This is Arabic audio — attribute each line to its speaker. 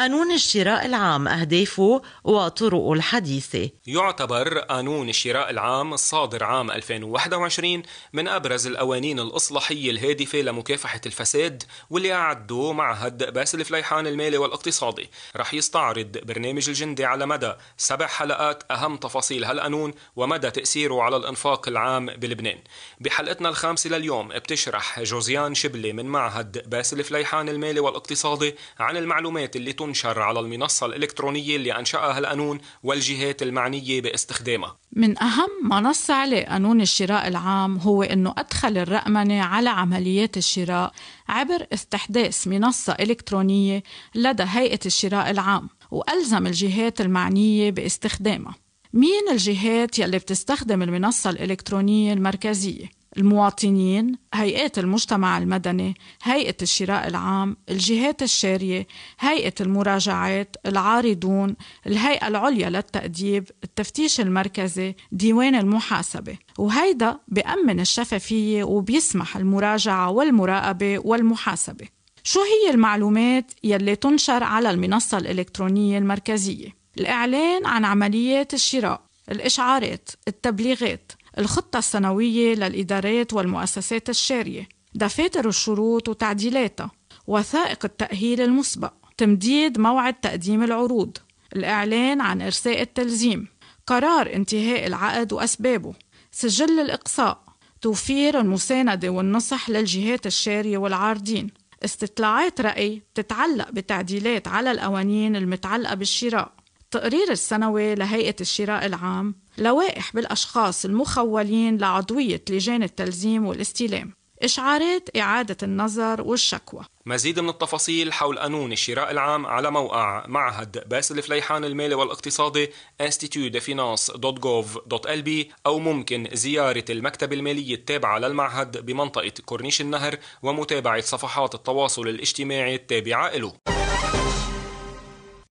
Speaker 1: قانون الشراء العام أهدافه وطرقه الحديثة
Speaker 2: يعتبر قانون الشراء العام الصادر عام 2021 من أبرز القوانين الإصلاحية الهادفة لمكافحة الفساد واللي أعده معهد باسل فليحان المالي والاقتصادي رح يستعرض برنامج الجندي على مدى سبع حلقات أهم تفاصيل هالقانون ومدى تأثيره على الإنفاق العام بلبنان بحلقتنا الخامسة لليوم بتشرح جوزيان شبلي من معهد باسل فليحان المالي والاقتصادي عن المعلومات اللي تنشر تنشر على المنصة الإلكترونية اللي أنشأها القانون والجهات المعنية باستخدامها
Speaker 1: من أهم ما نص عليه قانون الشراء العام هو أنه أدخل الرقمنة على عمليات الشراء عبر استحداث منصة إلكترونية لدى هيئة الشراء العام وألزم الجهات المعنية باستخدامها مين الجهات يلي بتستخدم المنصة الإلكترونية المركزية؟ المواطنين هيئات المجتمع المدني هيئة الشراء العام الجهات الشارية هيئة المراجعات العارضون الهيئة العليا للتأديب التفتيش المركزي ديوان المحاسبة وهيدا بأمن الشفافية وبيسمح المراجعة والمراقبة والمحاسبة شو هي المعلومات يلي تنشر على المنصة الإلكترونية المركزية؟ الإعلان عن عمليات الشراء الإشعارات التبليغات الخطة السنوية للإدارات والمؤسسات الشارية دفاتر الشروط وتعديلاتها وثائق التأهيل المسبق تمديد موعد تقديم العروض الإعلان عن إرساء التلزيم قرار انتهاء العقد وأسبابه سجل الإقصاء توفير المساندة والنصح للجهات الشارية والعارضين استطلاعات رأي تتعلق بتعديلات على القوانين المتعلقة بالشراء التقرير السنوي لهيئة الشراء العام لوائح بالأشخاص المخولين لعضوية لجان التلزيم والاستلام إشعارات إعادة النظر والشكوى
Speaker 2: مزيد من التفاصيل حول قانون الشراء العام على موقع معهد باسل فليحان المالي والاقتصادي institutedefinance.gov.lb أو ممكن زيارة المكتبة المالية التابعة للمعهد بمنطقة كورنيش النهر ومتابعة صفحات التواصل الاجتماعي التابعة له